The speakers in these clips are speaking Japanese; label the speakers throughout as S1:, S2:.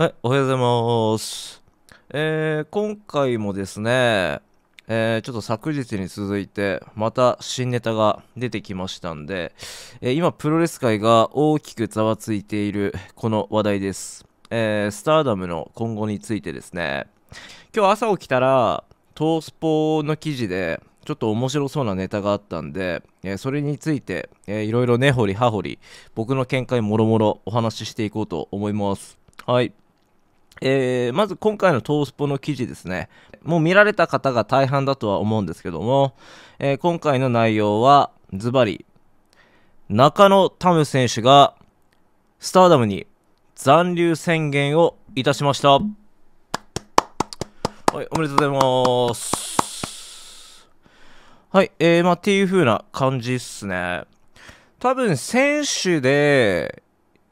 S1: はい、おはようございます。えー、今回もですね、えー、ちょっと昨日に続いて、また新ネタが出てきましたんで、えー、今、プロレス界が大きくざわついている、この話題です。えー、スターダムの今後についてですね、今日朝起きたら、トースポの記事で、ちょっと面白そうなネタがあったんで、えー、それについて、えー、いろいろ根掘り葉掘り、僕の見解もろもろお話ししていこうと思います。はい。えー、まず今回のトースポの記事ですね。もう見られた方が大半だとは思うんですけども、えー、今回の内容はズバリ、中野タム選手がスターダムに残留宣言をいたしました。はい、おめでとうございます。はい、えー、まあ、っていう風な感じっすね。多分、選手で、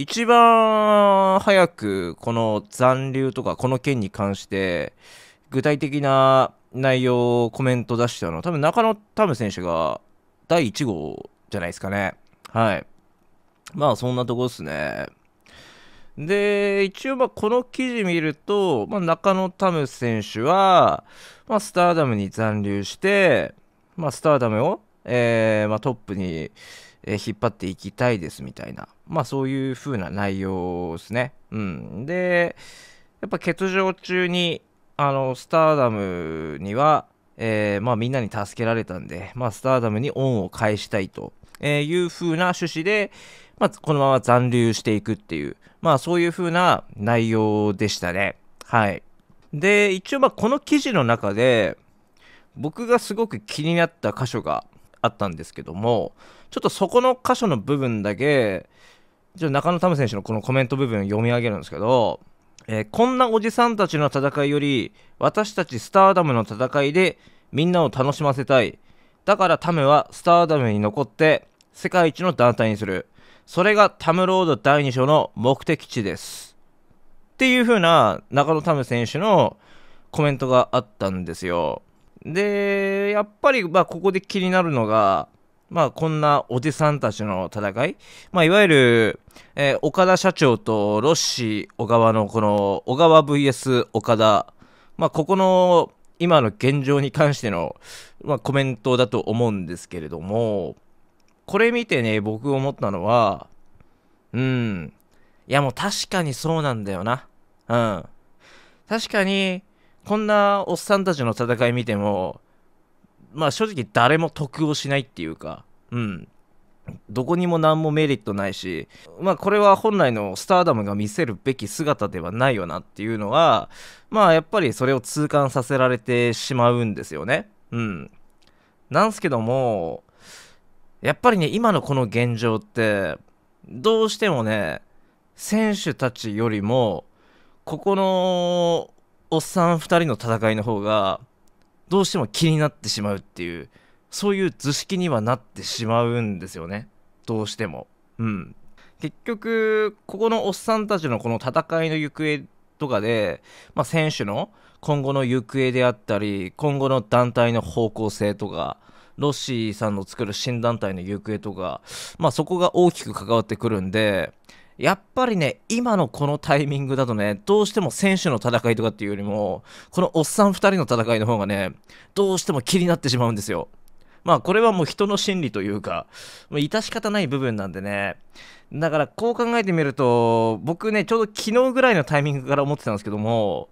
S1: 一番早くこの残留とかこの件に関して具体的な内容をコメント出したのは多分中野タム選手が第1号じゃないですかね。はい。まあそんなとこですね。で、一応まあこの記事見ると、まあ、中野タム選手は、まあ、スターダムに残留して、まあ、スターダムを、えーまあ、トップにえ引っ張っていきたいですみたいな、まあそういう風な内容ですね。うん。で、やっぱ欠場中に、あの、スターダムには、えー、まあみんなに助けられたんで、まあスターダムに恩を返したいと、えいう風な趣旨で、まあこのまま残留していくっていう、まあそういう風な内容でしたね。はい。で、一応まあこの記事の中で、僕がすごく気になった箇所があったんですけどもちょっとそこの箇所の部分だけちょ中野タム選手のこのコメント部分読み上げるんですけど、えー、こんなおじさんたちの戦いより私たちスターダムの戦いでみんなを楽しませたいだからタムはスターダムに残って世界一の団体にするそれがタムロード第2章の目的地ですっていう風な中野タム選手のコメントがあったんですよ。で、やっぱり、まあ、ここで気になるのが、まあ、こんなおじさんたちの戦い、まあ、いわゆる、えー、岡田社長とロッシー小川のこの小川 VS 岡田、まあ、ここの今の現状に関しての、まあ、コメントだと思うんですけれども、これ見てね、僕思ったのは、うん、いやもう確かにそうなんだよな。うん。確かに、こんなおっさんたちの戦い見ても、まあ正直誰も得をしないっていうか、うん。どこにも何もメリットないし、まあこれは本来のスターダムが見せるべき姿ではないよなっていうのは、まあやっぱりそれを痛感させられてしまうんですよね。うん。なんすけども、やっぱりね、今のこの現状って、どうしてもね、選手たちよりも、ここのおっさん2人の戦いの方がどうしても気になってしまうっていうそういう図式にはなってしまうんですよねどうしてもうん結局ここのおっさんたちのこの戦いの行方とかで、まあ、選手の今後の行方であったり今後の団体の方向性とかロッシーさんの作る新団体の行方とか、まあ、そこが大きく関わってくるんでやっぱりね、今のこのタイミングだとね、どうしても選手の戦いとかっていうよりも、このおっさん2人の戦いの方がね、どうしても気になってしまうんですよ。まあこれはもう人の心理というか、もう致し方ない部分なんでね。だからこう考えてみると、僕ね、ちょうど昨日ぐらいのタイミングから思ってたんですけども、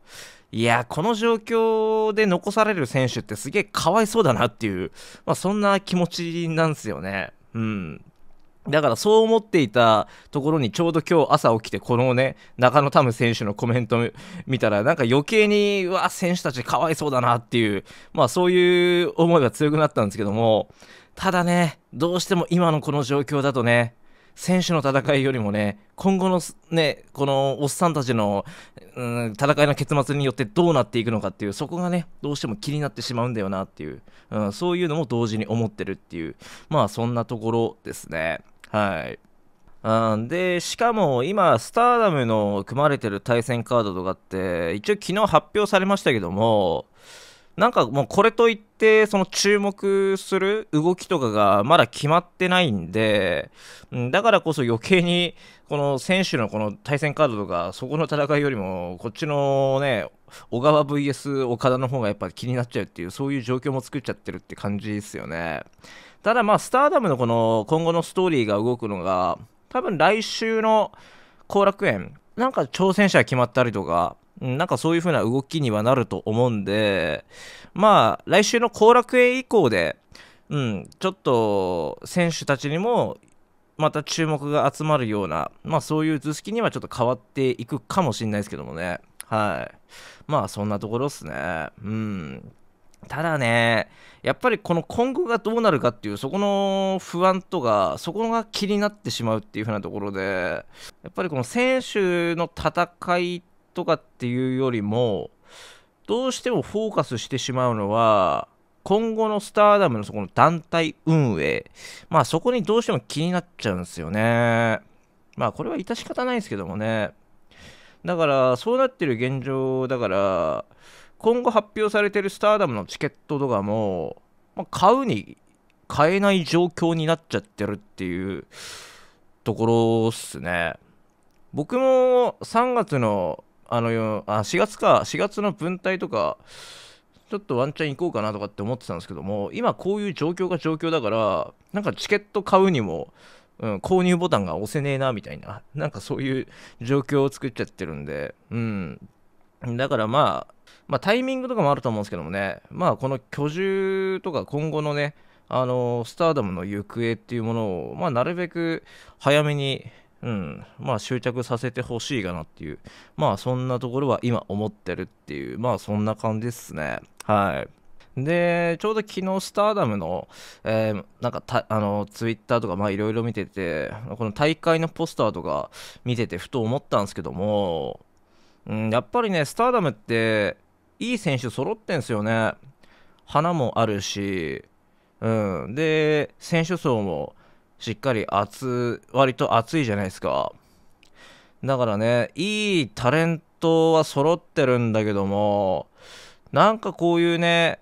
S1: いやこの状況で残される選手ってすげえかわいそうだなっていう、まあそんな気持ちなんですよね。うん。だからそう思っていたところにちょうど今日朝起きてこのね中野タム選手のコメント見たらなんか余計にうわ選手たちかわいそうだなっていうまあそういう思いが強くなったんですけどもただねどうしても今のこの状況だとね選手の戦いよりもね今後のねこのおっさんたちの、うん、戦いの結末によってどうなっていくのかっていうそこがねどうしても気になってしまうんだよなっていう、うん、そういうのも同時に思ってるっていうまあそんなところですね。はいでしかも今スターダムの組まれてる対戦カードとかって一応昨日発表されましたけどもなんかもうこれといってその注目する動きとかがまだ決まってないんでだからこそ余計にこの選手のこの対戦カードとかそこの戦いよりもこっちのね小川 VS 岡田の方がやっぱ気になっちゃうっていうそういう状況も作っちゃってるって感じですよねただまあ、スターダムのこの今後のストーリーが動くのが、多分来週の後楽園、なんか挑戦者が決まったりとか、なんかそういう風な動きにはなると思うんで、まあ、来週の後楽園以降で、うん、ちょっと選手たちにもまた注目が集まるような、まあそういう図式にはちょっと変わっていくかもしれないですけどもね。はい。まあそんなところっすね。うん。ただね、やっぱりこの今後がどうなるかっていう、そこの不安とか、そこが気になってしまうっていう風なところで、やっぱりこの選手の戦いとかっていうよりも、どうしてもフォーカスしてしまうのは、今後のスターダムのそこの団体運営、まあそこにどうしても気になっちゃうんですよね。まあこれは致し方ないですけどもね。だから、そうなってる現状だから、今後発表されてるスターダムのチケットとかも、まあ、買うに買えない状況になっちゃってるっていうところっすね。僕も3月の、あの、あ4月か、4月の分隊とか、ちょっとワンチャン行こうかなとかって思ってたんですけども、今こういう状況が状況だから、なんかチケット買うにも、うん、購入ボタンが押せねえなみたいな、なんかそういう状況を作っちゃってるんで、うん、だからまあ、まあ、タイミングとかもあると思うんですけどもね、まあ、この居住とか今後のね、あのスターダムの行方っていうものを、まあ、なるべく早めに、うんまあ、執着させてほしいかなっていう、まあ、そんなところは今思ってるっていう、まあ、そんな感じですね。はい。で、ちょうど昨日、スターダムの、えー、なんかた、あの、ツイッターとか、まあ、いろいろ見てて、この大会のポスターとか見てて、ふと思ったんですけども、うん、やっぱりね、スターダムって、いい選手揃ってんすよね。花もあるし、うん、で、選手層もしっかり厚、割と厚いじゃないですか。だからね、いいタレントは揃ってるんだけども、なんかこういうね、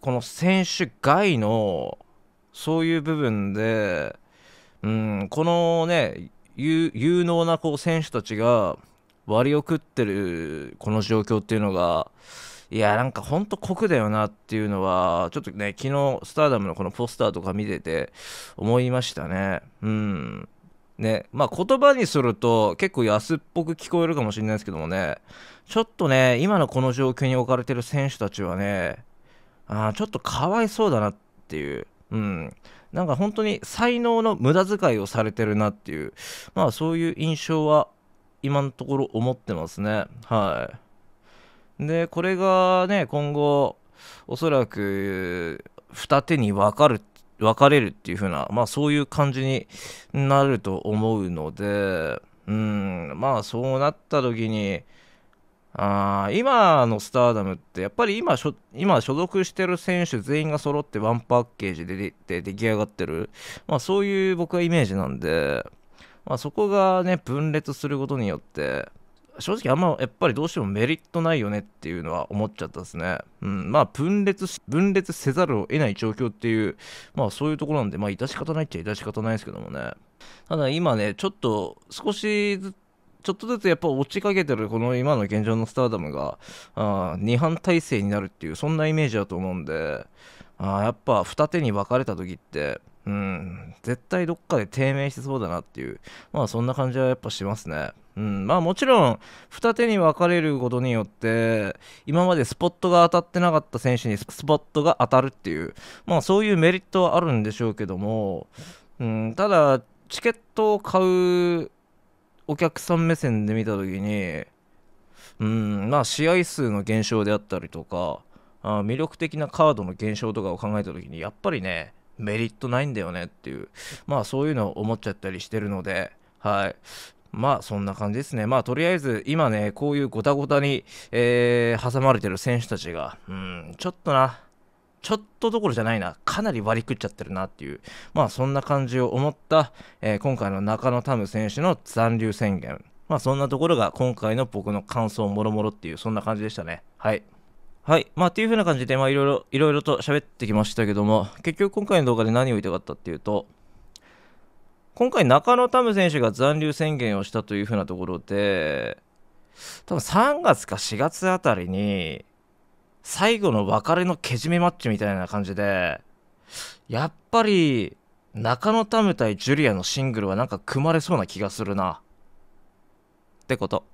S1: この選手外の、そういう部分で、うん、このね、有能なこう選手たちが、割を食ってるこの状況っていうのが、いや、なんかほんと酷だよなっていうのは、ちょっとね、昨日、スターダムのこのポスターとか見てて思いましたね。うん。ね、まあ言葉にすると結構安っぽく聞こえるかもしれないですけどもね、ちょっとね、今のこの状況に置かれてる選手たちはね、あちょっとかわいそうだなっていう、うん、なんか本当に才能の無駄遣いをされてるなっていう、まあそういう印象は今のところ思ってますね。はい。で、これがね、今後、おそらく、二手に分かる、分かれるっていう風な、まあそういう感じになると思うので、うん、まあそうなった時に、あ今のスターダムってやっぱり今所今所属してる選手全員が揃ってワンパッケージでで出来上がってる、まあ、そういう僕はイメージなんでまあ、そこがね分裂することによって正直あんまやっぱりどうしてもメリットないよねっていうのは思っちゃったですね。うん、まあ分裂し、分裂せざるを得ない状況っていう、まあそういうところなんで、まあ致し方ないっちゃ致し方ないですけどもね。ただ今ね、ちょっと少しずつ、ちょっとずつやっぱ落ちかけてるこの今の現状のスターダムが、あ2班体制になるっていう、そんなイメージだと思うんで、あやっぱ二手に分かれた時って、うん、絶対どっかで低迷してそうだなっていう、まあそんな感じはやっぱしますね。うん、まあもちろん、二手に分かれることによって、今までスポットが当たってなかった選手にスポットが当たるっていう、まあそういうメリットはあるんでしょうけども、うん、ただ、チケットを買うお客さん目線で見た時に、うん、まあ試合数の減少であったりとか、あ魅力的なカードの減少とかを考えた時に、やっぱりね、メリットないんだよねっていうまあそういうのを思っちゃったりしてるのではいまあそんな感じですね。まあとりあえず今ね、こういうごたごたに、えー、挟まれてる選手たちが、うん、ちょっとな、ちょっとどころじゃないな、かなり割り食っちゃってるなっていう、まあそんな感じを思った、えー、今回の中野タム選手の残留宣言。まあそんなところが今回の僕の感想もろもろっていう、そんな感じでしたね。はい。はい。まあ、っていう風な感じで、まあ、いろいろ、いろいろと喋ってきましたけども、結局今回の動画で何を言いたかったっていうと、今回中野タム選手が残留宣言をしたという風なところで、多分3月か4月あたりに、最後の別れのけじめマッチみたいな感じで、やっぱり、中野タム対ジュリアのシングルはなんか組まれそうな気がするな。ってこと。